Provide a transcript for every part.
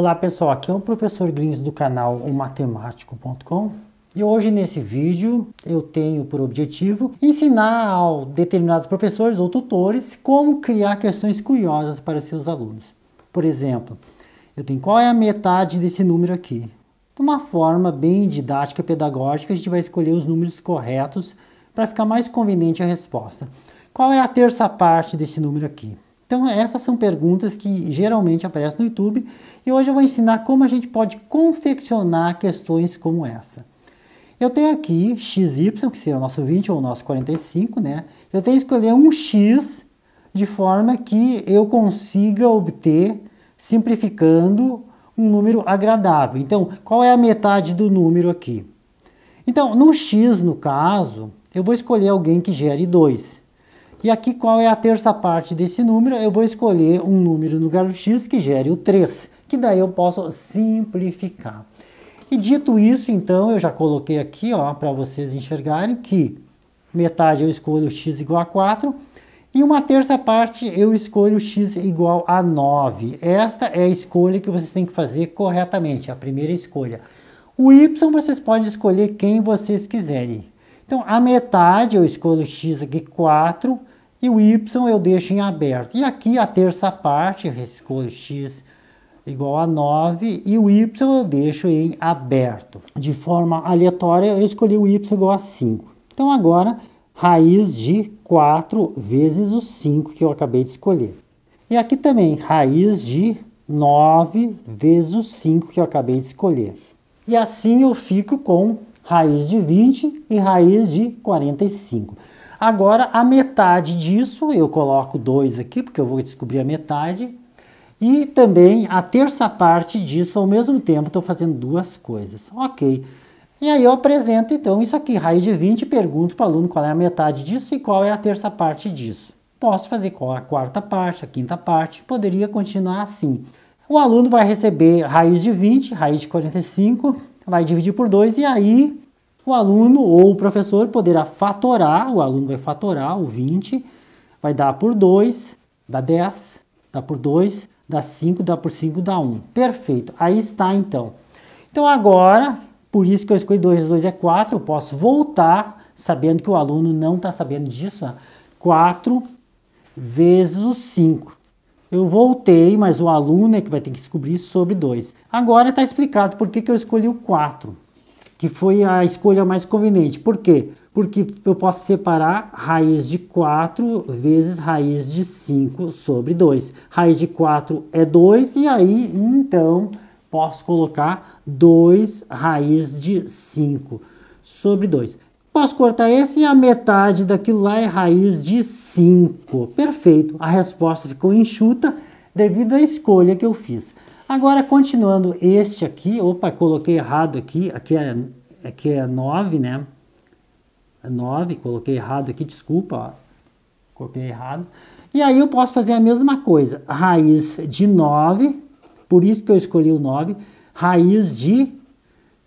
Olá pessoal, aqui é o professor Grins do canal matemático.com e hoje nesse vídeo eu tenho por objetivo ensinar a determinados professores ou tutores como criar questões curiosas para seus alunos. Por exemplo, eu tenho qual é a metade desse número aqui? De uma forma bem didática, pedagógica, a gente vai escolher os números corretos para ficar mais conveniente a resposta. Qual é a terça parte desse número aqui? Então, essas são perguntas que geralmente aparecem no YouTube e hoje eu vou ensinar como a gente pode confeccionar questões como essa. Eu tenho aqui XY, que seria o nosso 20 ou o nosso 45, né? Eu tenho que escolher um X de forma que eu consiga obter, simplificando, um número agradável. Então, qual é a metade do número aqui? Então, no X, no caso, eu vou escolher alguém que gere 2. E aqui qual é a terça parte desse número? Eu vou escolher um número no galo x que gere o 3, que daí eu posso simplificar. E dito isso, então, eu já coloquei aqui, ó, para vocês enxergarem que metade eu escolho x igual a 4 e uma terça parte eu escolho x igual a 9. Esta é a escolha que vocês têm que fazer corretamente, a primeira escolha. O y vocês podem escolher quem vocês quiserem. Então, a metade eu escolho x aqui 4 e o y eu deixo em aberto. E aqui a terça parte, eu escolho x igual a 9 e o y eu deixo em aberto. De forma aleatória, eu escolhi o y igual a 5. Então, agora, raiz de 4 vezes o 5 que eu acabei de escolher. E aqui também, raiz de 9 vezes o 5 que eu acabei de escolher. E assim eu fico com raiz de 20 e raiz de 45. Agora, a metade disso, eu coloco 2 aqui, porque eu vou descobrir a metade, e também a terça parte disso, ao mesmo tempo, estou fazendo duas coisas. Ok. E aí eu apresento, então, isso aqui, raiz de 20, pergunto para o aluno qual é a metade disso e qual é a terça parte disso. Posso fazer qual é a quarta parte, a quinta parte, poderia continuar assim. O aluno vai receber raiz de 20, raiz de 45, vai dividir por 2 e aí o aluno ou o professor poderá fatorar, o aluno vai fatorar o 20, vai dar por 2, dá 10, dá por 2, dá 5, dá por 5, dá 1. Perfeito, aí está então. Então agora, por isso que eu escolhi 2 vezes 2 é 4, eu posso voltar, sabendo que o aluno não está sabendo disso, 4 vezes o 5. Eu voltei, mas o aluno é que vai ter que descobrir sobre dois. Agora está explicado por que, que eu escolhi o 4, que foi a escolha mais conveniente. Por quê? Porque eu posso separar raiz de 4 vezes raiz de 5 sobre 2. Raiz de 4 é 2, e aí então posso colocar 2 raiz de 5 sobre 2 posso cortar tá, esse e é a metade daquilo lá é raiz de 5. Perfeito, a resposta ficou enxuta devido à escolha que eu fiz. Agora, continuando este aqui, opa, coloquei errado aqui, aqui é, aqui é 9, né? 9, é coloquei errado aqui, desculpa, ó. errado. E aí eu posso fazer a mesma coisa, raiz de 9, por isso que eu escolhi o 9, raiz de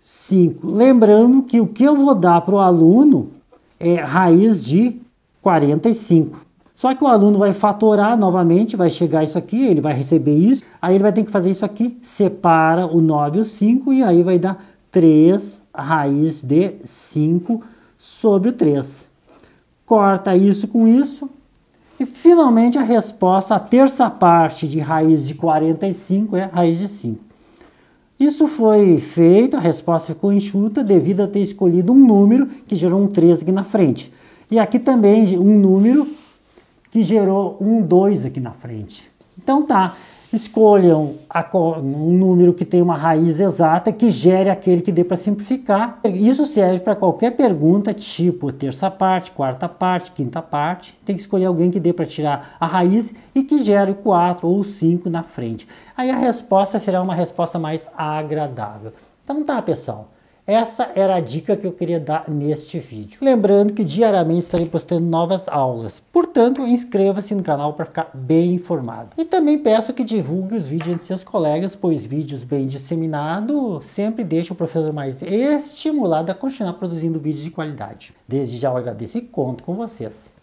5. Lembrando que o que eu vou dar para o aluno é raiz de 45. Só que o aluno vai fatorar novamente, vai chegar isso aqui, ele vai receber isso, aí ele vai ter que fazer isso aqui, separa o 9 e o 5, e aí vai dar 3 raiz de 5 sobre o 3. Corta isso com isso, e finalmente a resposta, a terça parte de raiz de 45 é raiz de 5. Isso foi feito, a resposta ficou enxuta devido a ter escolhido um número que gerou um 3 aqui na frente. E aqui também um número que gerou um 2 aqui na frente. Então tá, escolham a, um número que tem uma raiz exata que gere aquele que dê para simplificar. Isso serve para qualquer pergunta, tipo terça parte, quarta parte, quinta parte. Tem que escolher alguém que dê para tirar a raiz e que gere o 4 ou 5 na frente. Aí a resposta será uma resposta mais agradável. Então tá, pessoal. Essa era a dica que eu queria dar neste vídeo. Lembrando que diariamente estarei postando novas aulas, portanto inscreva-se no canal para ficar bem informado. E também peço que divulgue os vídeos entre seus colegas, pois vídeos bem disseminados sempre deixam o professor mais estimulado a continuar produzindo vídeos de qualidade. Desde já eu agradeço e conto com vocês.